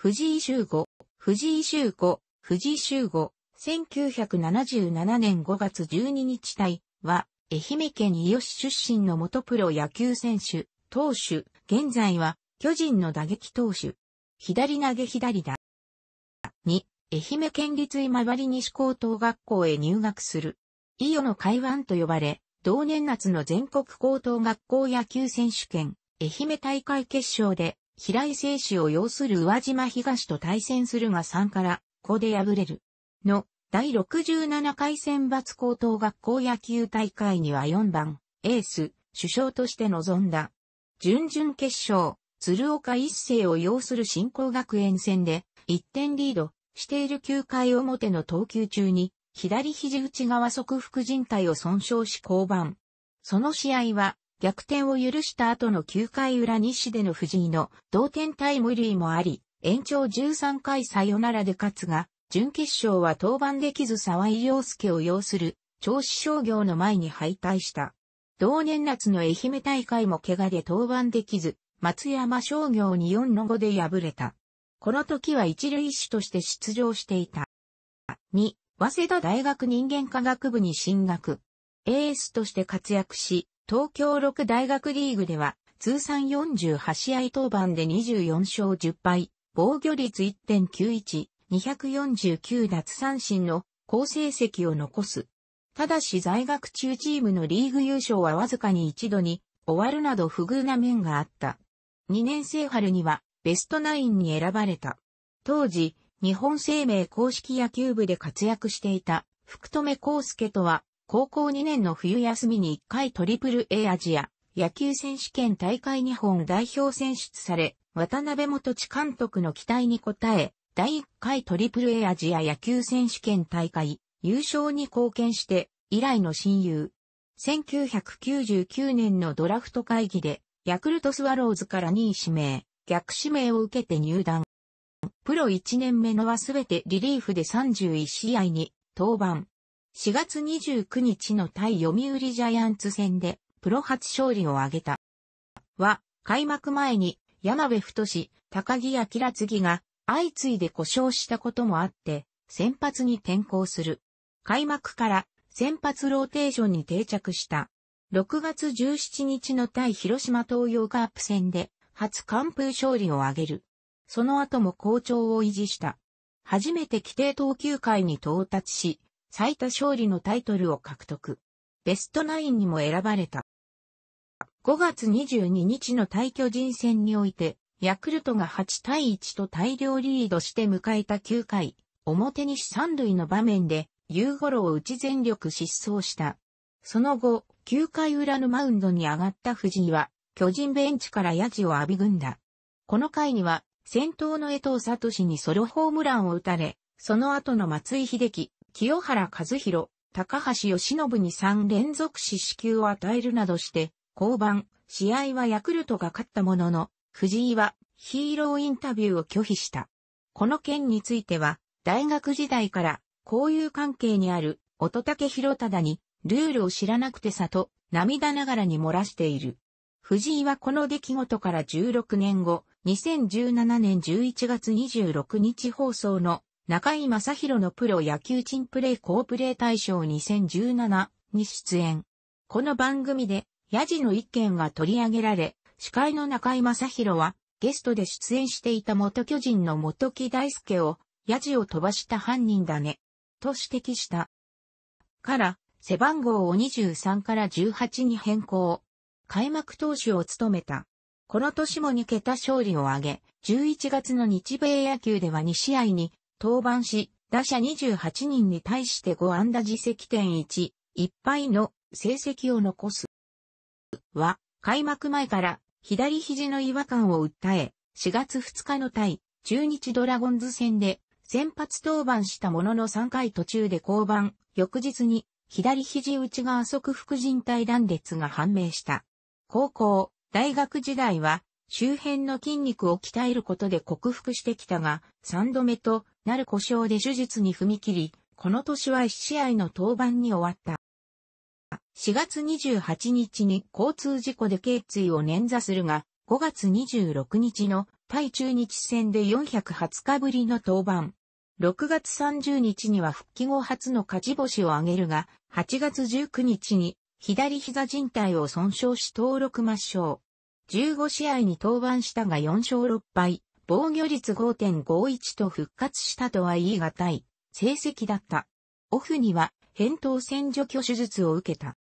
藤井修吾、藤井修吾、藤井修吾、1977年5月12日体は、愛媛県伊予市出身の元プロ野球選手、投手、現在は巨人の打撃投手、左投げ左打。二、愛媛県立今治西高等学校へ入学する。伊予の海湾と呼ばれ、同年夏の全国高等学校野球選手権、愛媛大会決勝で平井清氏を擁する宇和島東と対戦するが3から、5で敗れる。の、第67回選抜高等学校野球大会には4番、エース、首相として臨んだ。準々決勝、鶴岡一世を擁する新興学園戦で、1点リード、している9回表の投球中に、左肘内側側副靭帯を損傷し降板。その試合は、逆転を許した後の9回裏西での藤井の同点タイムリーもあり、延長13回サヨナラで勝つが、準決勝は登板できず沢井陽介を要する、調子商業の前に敗退した。同年夏の愛媛大会も怪我で登板できず、松山商業に4の5で敗れた。この時は一塁手として出場していた。2、早稲田大学人間科学部に進学。エースとして活躍し、東京六大学リーグでは、通算48試合登板で24勝10敗、防御率1.91、249奪三振の好成績を残す。ただし在学中チームのリーグ優勝はわずかに一度に終わるなど不遇な面があった。2年生春にはベストナインに選ばれた。当時、日本生命公式野球部で活躍していた福留孝介とは高校2年の冬休みに1回トリプル A アジア野球選手権大会日本代表選出され、渡辺元地監督の期待に応え、第1回トリプル A アジア野球選手権大会優勝に貢献して、以来の親友。1999年のドラフト会議で、ヤクルトスワローズから2位指名、逆指名を受けて入団。プロ1年目のはすべてリリーフで31試合に登板。4月29日の対読売ジャイアンツ戦でプロ初勝利を挙げた。は、開幕前に山部太志、高木明次が相次いで故障したこともあって、先発に転向する。開幕から先発ローテーションに定着した。6月17日の対広島東洋カープ戦で初完封勝利を挙げる。その後も好調を維持した。初めて規定投球回に到達し、最多勝利のタイトルを獲得。ベストナインにも選ばれた。5月22日の対巨人戦において、ヤクルトが8対1と大量リードして迎えた9回、表西三塁の場面で、夕頃を打ち全力疾走した。その後、9回裏のマウンドに上がった藤井は、巨人ベンチからヤジを浴び組んだ。この回には、先頭の江藤聡にソロホームランを打たれ、その後の松井秀喜、清原和弘、高橋義信に3連続死死球を与えるなどして、降板、試合はヤクルトが勝ったものの、藤井はヒーローインタビューを拒否した。この件については、大学時代から交友関係にある乙武博忠に、ルールを知らなくてさと、涙ながらに漏らしている。藤井はこの出来事から16年後、2017年11月26日放送の中井正宏のプロ野球珍プレー好プレー大賞2017に出演。この番組で、ヤジの一件が取り上げられ、司会の中井正宏は、ゲストで出演していた元巨人の元木大輔を、ヤジを飛ばした犯人だね、と指摘した。から、背番号を23から18に変更。開幕投手を務めた。この年も2桁勝利を挙げ、11月の日米野球では2試合に登板し、打者28人に対して5安打自責点1、1敗の成績を残す。は、開幕前から左肘の違和感を訴え、4月2日の対中日ドラゴンズ戦で先発登板したものの3回途中で降板、翌日に左肘内側側副靭帯断裂が判明した。高校、大学時代は周辺の筋肉を鍛えることで克服してきたが、3度目となる故障で手術に踏み切り、この年は1試合の登板に終わった。4月28日に交通事故で頸椎を捻挫するが、5月26日の対中日戦で420日ぶりの登板。6月30日には復帰後初の勝ち星を挙げるが、8月19日に左膝靭帯を損傷し登録抹消。15試合に登板したが4勝6敗、防御率5.51と復活したとは言い難い成績だった。オフには、扁桃腺除去手術を受けた。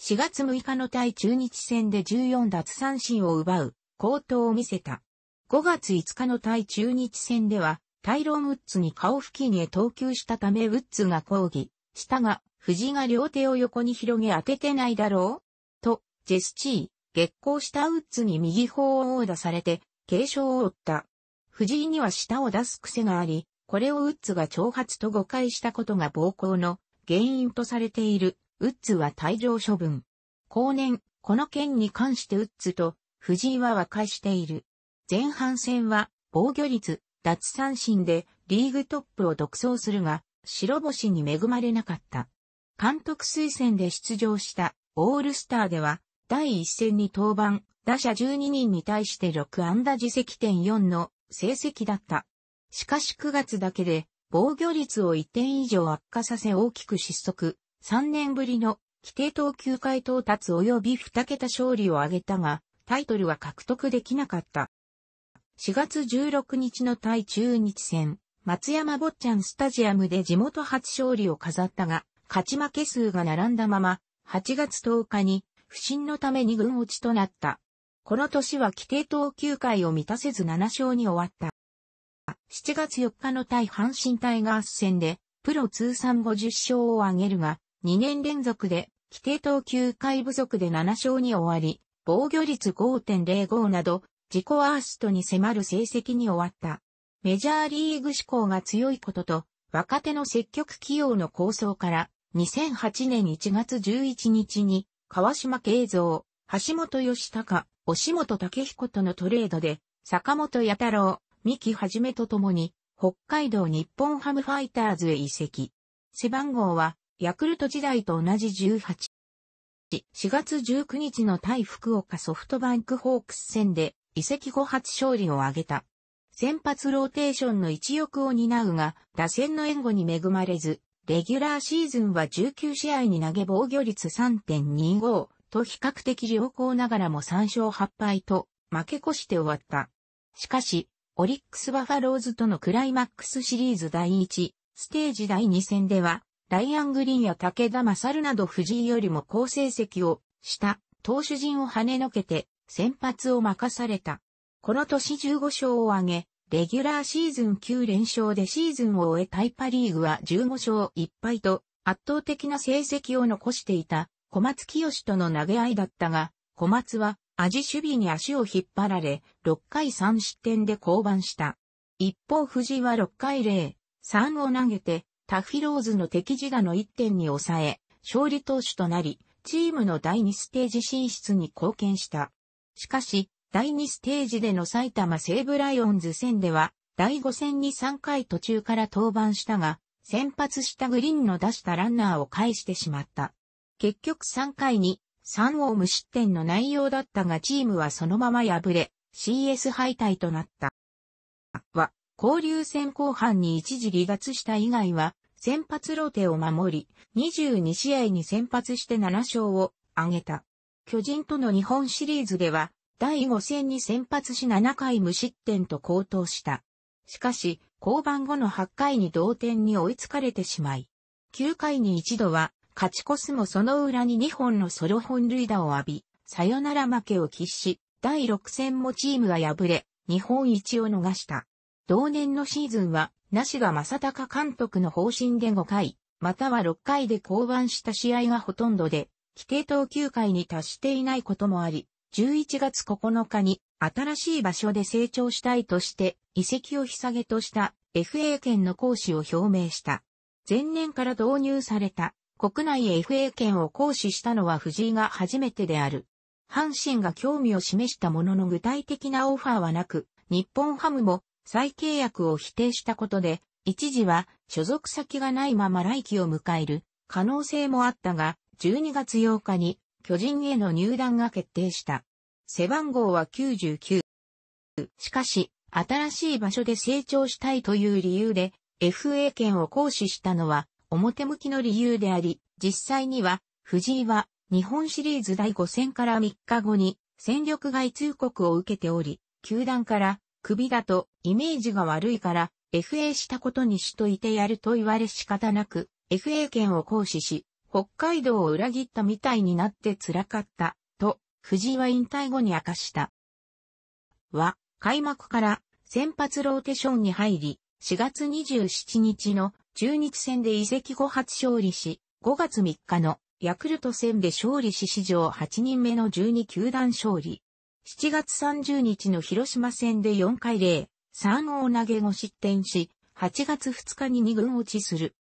4月6日の対中日戦で14奪三振を奪う、好投を見せた。5月5日の対中日戦では、タイロン・ウッズに顔付近へ投球したためウッズが抗議したが、藤が両手を横に広げ当ててないだろうと、ジェスチー、激光したウッズに右方を殴打されて、軽傷を負った。藤井には舌を出す癖があり、これをウッズが挑発と誤解したことが暴行の原因とされている、ウッズは退場処分。後年、この件に関してウッズと藤井は和解している。前半戦は防御率、脱三振でリーグトップを独走するが、白星に恵まれなかった。監督推薦で出場したオールスターでは第1戦に登板、打者12人に対して6安打自責点4の成績だった。しかし9月だけで防御率を1点以上悪化させ大きく失速、3年ぶりの規定投球回到達及び2桁勝利を挙げたが、タイトルは獲得できなかった。4月16日の対中日戦、松山坊ちゃんスタジアムで地元初勝利を飾ったが、勝ち負け数が並んだまま、8月10日に不振のために軍落ちとなった。この年は規定投球回を満たせず7勝に終わった。7月4日の対阪神タイガース戦で、プロ通算50勝を挙げるが、2年連続で、規定投球回不足で7勝に終わり、防御率5.05など、自己ワーストに迫る成績に終わった。メジャーリーグ志向が強いことと、若手の積極起用の構想から、2008年1月11日に川島慶三、橋本義孝、押本武彦とのトレードで、坂本八太郎、三木はじめと共に、北海道日本ハムファイターズへ移籍。背番号は、ヤクルト時代と同じ18。4月19日の対福岡ソフトバンクホークス戦で、移籍後初勝利を挙げた。先発ローテーションの一翼を担うが、打線の援護に恵まれず、レギュラーシーズンは19試合に投げ防御率3.25と比較的良好ながらも3勝8敗と負け越して終わった。しかし、オリックスバファローズとのクライマックスシリーズ第1、ステージ第2戦では、ライアン・グリーンや武田勝など藤井よりも好成績をした投手陣を跳ねのけて先発を任された。この年15勝を挙げ、レギュラーシーズン9連勝でシーズンを終えタイパリーグは15勝1敗と圧倒的な成績を残していた小松清との投げ合いだったが、小松は味守備に足を引っ張られ、6回3失点で降板した。一方藤井は6回0、3を投げて、タフィローズの敵自我の1点に抑え、勝利投手となり、チームの第2ステージ進出に貢献した。しかし、第2ステージでの埼玉西武ライオンズ戦では、第5戦に3回途中から登板したが、先発したグリーンの出したランナーを返してしまった。結局3回に3を無失点の内容だったがチームはそのまま敗れ、CS 敗退となった。は、交流戦後半に一時離脱した以外は、先発ローテを守り、22試合に先発して7勝を挙げた。巨人との日本シリーズでは、第5戦に先発し7回無失点と高騰した。しかし、降板後の8回に同点に追いつかれてしまい、9回に一度は勝ち越すもその裏に2本のソロ本塁打を浴び、さよなら負けを喫し、第6戦もチームは敗れ、日本一を逃した。同年のシーズンは、梨が正隆監督の方針で5回、または6回で降板した試合がほとんどで、規定投球回に達していないこともあり、11月9日に新しい場所で成長したいとして遺跡を引下げとした FA 権の行使を表明した。前年から導入された国内 FA 権を行使したのは藤井が初めてである。阪神が興味を示したものの具体的なオファーはなく、日本ハムも再契約を否定したことで、一時は所属先がないまま来季を迎える可能性もあったが、12月8日に巨人への入団が決定した。背番号は99。しかし、新しい場所で成長したいという理由で、FA 権を行使したのは、表向きの理由であり、実際には、藤井は、日本シリーズ第5戦から3日後に、戦力外通告を受けており、球団から、首だと、イメージが悪いから、FA したことにしといてやると言われ仕方なく、FA 権を行使し、北海道を裏切ったみたいになって辛かった、と、藤井は引退後に明かした。は、開幕から先発ローテションに入り、4月27日の中日戦で移籍後初勝利し、5月3日のヤクルト戦で勝利し史上8人目の12球団勝利。7月30日の広島戦で4回0、3を投げ5失点し、8月2日に2軍落ちする。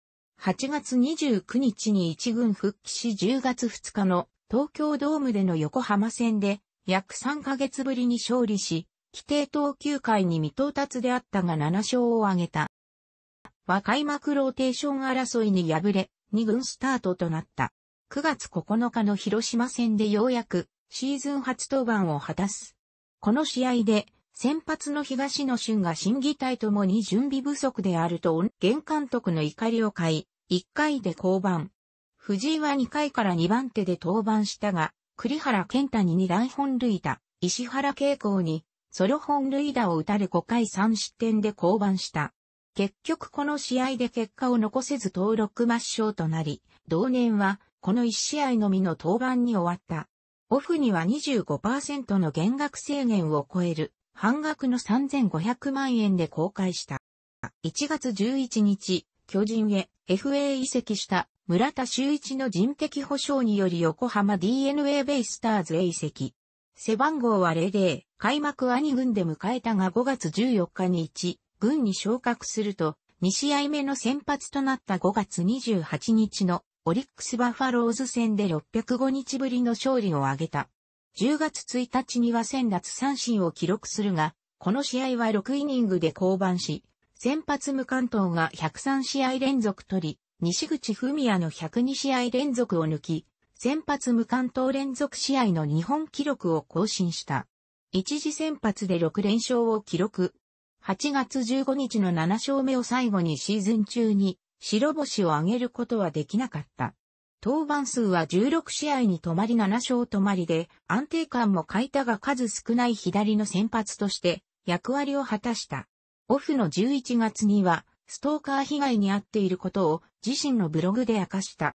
8月29日に一軍復帰し10月2日の東京ドームでの横浜戦で約3ヶ月ぶりに勝利し、規定投球回に未到達であったが7勝を挙げた。は開幕ローテーション争いに敗れ、2軍スタートとなった。9月9日の広島戦でようやくシーズン初登板を果たす。この試合で先発の東野俊が審議隊ともに準備不足であると、現監督の怒りを買い、1回で降板。藤井は2回から2番手で登板したが、栗原健太に2乱本塁打、石原慶光に、ソロ本塁打を打たれ5回3失点で降板した。結局この試合で結果を残せず登録抹消となり、同年はこの1試合のみの登板に終わった。オフには25%の減額制限を超える半額の3500万円で公開した。1月11日、巨人へ FA 移籍した村田修一の人的保障により横浜 DNA ベイスターズへ移籍。背番号は0で、開幕兄軍で迎えたが5月14日に1、軍に昇格すると、2試合目の先発となった5月28日のオリックスバファローズ戦で605日ぶりの勝利を挙げた。10月1日には1000奪三振を記録するが、この試合は6イニングで降板し、先発無関東が103試合連続取り、西口文也の102試合連続を抜き、先発無関東連続試合の日本記録を更新した。一時先発で6連勝を記録。8月15日の7勝目を最後にシーズン中に白星を挙げることはできなかった。登板数は16試合に止まり7勝止まりで、安定感も欠いたが数少ない左の先発として役割を果たした。オフの11月には、ストーカー被害に遭っていることを自身のブログで明かした。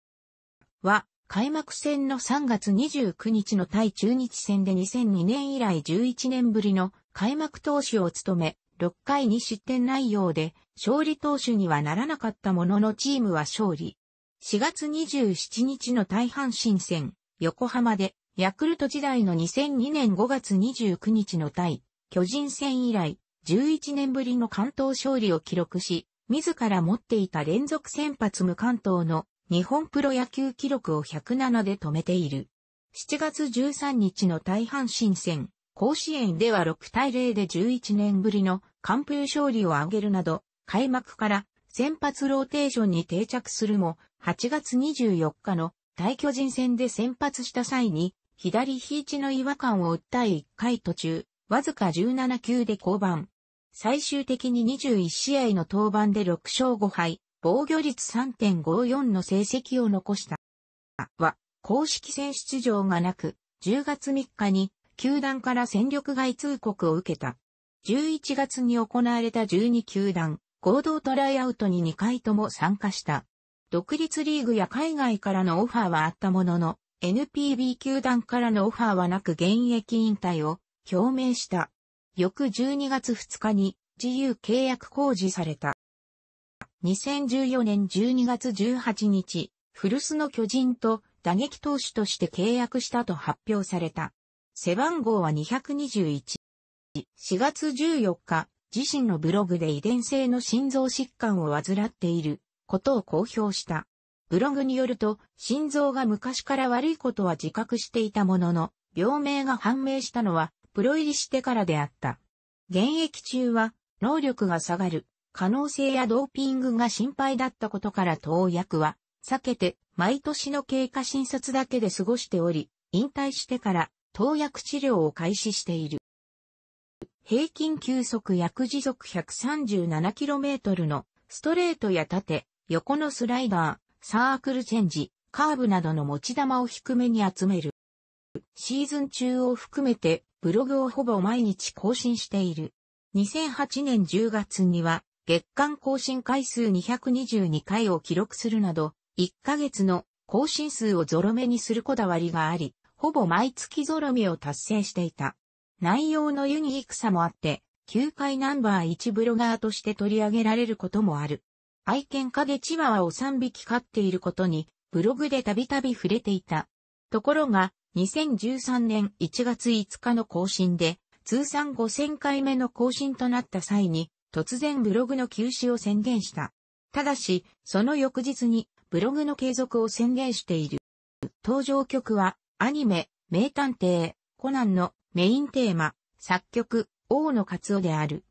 は、開幕戦の3月29日の対中日戦で2002年以来11年ぶりの開幕投手を務め、6回に失点内容で勝利投手にはならなかったもののチームは勝利。4月27日の大阪新戦、横浜で、ヤクルト時代の2002年5月29日の対、巨人戦以来、11年ぶりの関東勝利を記録し、自ら持っていた連続先発無関東の日本プロ野球記録を107で止めている。7月13日の大阪新戦、甲子園では6対0で11年ぶりの完封勝利を挙げるなど、開幕から先発ローテーションに定着するも、8月24日の対巨人戦で先発した際に、左肘の違和感を訴え1回途中、わずか17球で降板。最終的に21試合の登板で6勝5敗、防御率3.54の成績を残した。は、公式戦出場がなく、10月3日に球団から戦力外通告を受けた。11月に行われた12球団合同トライアウトに2回とも参加した。独立リーグや海外からのオファーはあったものの、NPB 球団からのオファーはなく現役引退を表明した。翌12月2日に自由契約公示された。2014年12月18日、古巣の巨人と打撃投手として契約したと発表された。背番号は221。4月14日、自身のブログで遺伝性の心臓疾患を患っていることを公表した。ブログによると、心臓が昔から悪いことは自覚していたものの、病名が判明したのは、プロ入りしてからであった。現役中は、能力が下がる、可能性やドーピングが心配だったことから投薬は、避けて、毎年の経過診察だけで過ごしており、引退してから、投薬治療を開始している。平均球速約時速 137km のストレートや縦、横のスライダー、サークルチェンジ、カーブなどの持ち球を低めに集める。シーズン中を含めてブログをほぼ毎日更新している。2008年10月には月間更新回数222回を記録するなど、1ヶ月の更新数をゾロ目にするこだわりがあり、ほぼ毎月ゾロ目を達成していた。内容のユニークさもあって、球界ナンバー1ブロガーとして取り上げられることもある。愛犬影でチワワを3匹飼っていることに、ブログでたびたび触れていた。ところが、2013年1月5日の更新で、通算5000回目の更新となった際に、突然ブログの休止を宣言した。ただし、その翌日に、ブログの継続を宣言している。登場曲は、アニメ、名探偵、コナンのメインテーマ、作曲、王のカツオである。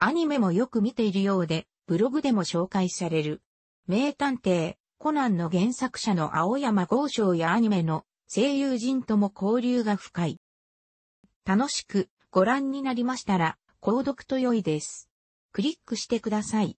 アニメもよく見ているようで、ブログでも紹介される。名探偵、コナンの原作者の青山豪昌やアニメの声優陣とも交流が深い。楽しくご覧になりましたら、購読と良いです。クリックしてください。